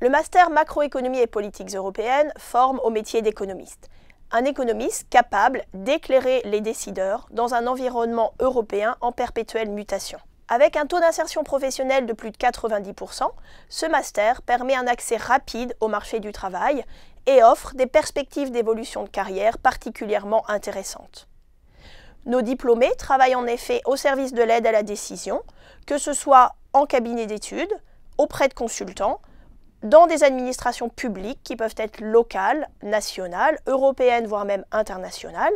Le master macroéconomie et politiques européennes forme au métier d'économiste. Un économiste capable d'éclairer les décideurs dans un environnement européen en perpétuelle mutation. Avec un taux d'insertion professionnelle de plus de 90%, ce master permet un accès rapide au marché du travail et offre des perspectives d'évolution de carrière particulièrement intéressantes. Nos diplômés travaillent en effet au service de l'aide à la décision, que ce soit en cabinet d'études, auprès de consultants, dans des administrations publiques qui peuvent être locales, nationales, européennes, voire même internationales,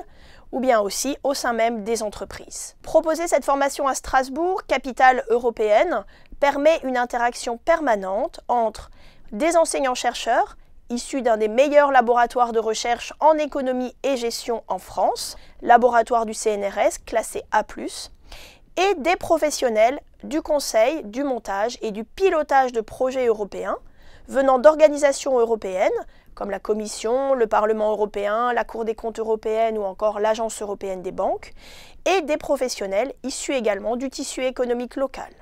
ou bien aussi au sein même des entreprises. Proposer cette formation à Strasbourg, capitale européenne, permet une interaction permanente entre des enseignants-chercheurs issus d'un des meilleurs laboratoires de recherche en économie et gestion en France, laboratoire du CNRS classé A ⁇ et des professionnels du conseil, du montage et du pilotage de projets européens venant d'organisations européennes comme la Commission, le Parlement européen, la Cour des comptes européenne ou encore l'Agence européenne des banques, et des professionnels issus également du tissu économique local.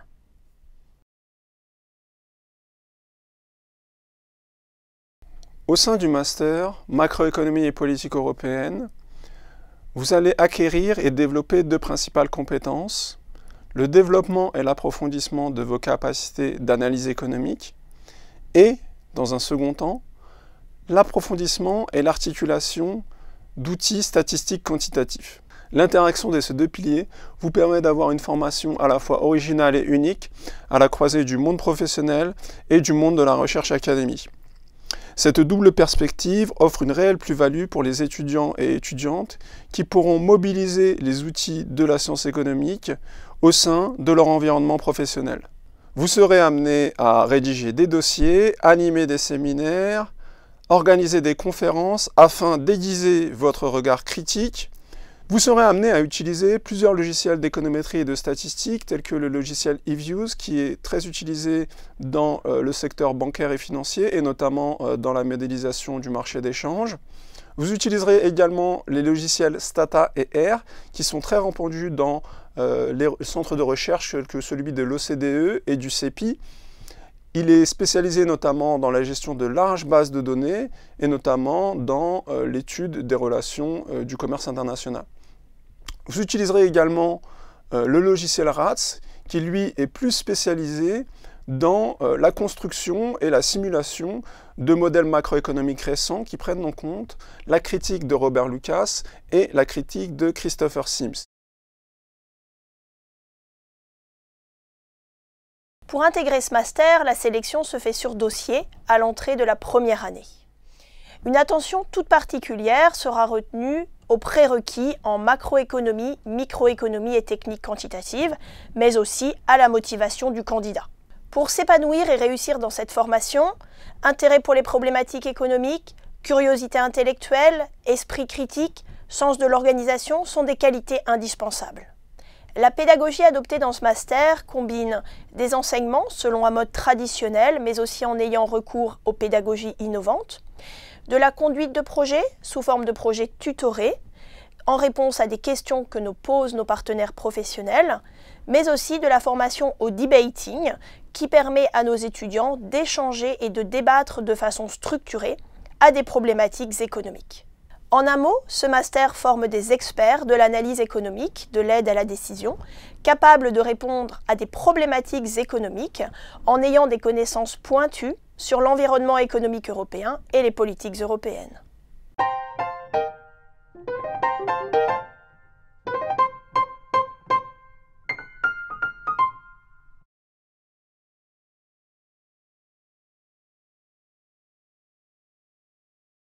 Au sein du master Macroéconomie et politique européenne, vous allez acquérir et développer deux principales compétences, le développement et l'approfondissement de vos capacités d'analyse économique et, dans un second temps, l'approfondissement et l'articulation d'outils statistiques quantitatifs. L'interaction de ces deux piliers vous permet d'avoir une formation à la fois originale et unique, à la croisée du monde professionnel et du monde de la recherche académique. Cette double perspective offre une réelle plus-value pour les étudiants et étudiantes qui pourront mobiliser les outils de la science économique au sein de leur environnement professionnel. Vous serez amené à rédiger des dossiers, animer des séminaires, organiser des conférences afin d'aiguiser votre regard critique. Vous serez amené à utiliser plusieurs logiciels d'économétrie et de statistique tels que le logiciel eViews qui est très utilisé dans euh, le secteur bancaire et financier et notamment euh, dans la modélisation du marché d'échange. Vous utiliserez également les logiciels Stata et R qui sont très répandus dans euh, les centres de recherche tels que celui de l'OCDE et du CEPI il est spécialisé notamment dans la gestion de larges bases de données et notamment dans euh, l'étude des relations euh, du commerce international. Vous utiliserez également euh, le logiciel RATS qui lui est plus spécialisé dans la construction et la simulation de modèles macroéconomiques récents qui prennent en compte la critique de Robert Lucas et la critique de Christopher Sims. Pour intégrer ce master, la sélection se fait sur dossier à l'entrée de la première année. Une attention toute particulière sera retenue aux prérequis en macroéconomie, microéconomie et technique quantitative, mais aussi à la motivation du candidat. Pour s'épanouir et réussir dans cette formation, intérêt pour les problématiques économiques, curiosité intellectuelle, esprit critique, sens de l'organisation sont des qualités indispensables. La pédagogie adoptée dans ce master combine des enseignements selon un mode traditionnel, mais aussi en ayant recours aux pédagogies innovantes, de la conduite de projets sous forme de projets tutorés, en réponse à des questions que nous posent nos partenaires professionnels, mais aussi de la formation au debating, qui permet à nos étudiants d'échanger et de débattre de façon structurée à des problématiques économiques. En un mot, ce master forme des experts de l'analyse économique, de l'aide à la décision, capables de répondre à des problématiques économiques en ayant des connaissances pointues sur l'environnement économique européen et les politiques européennes.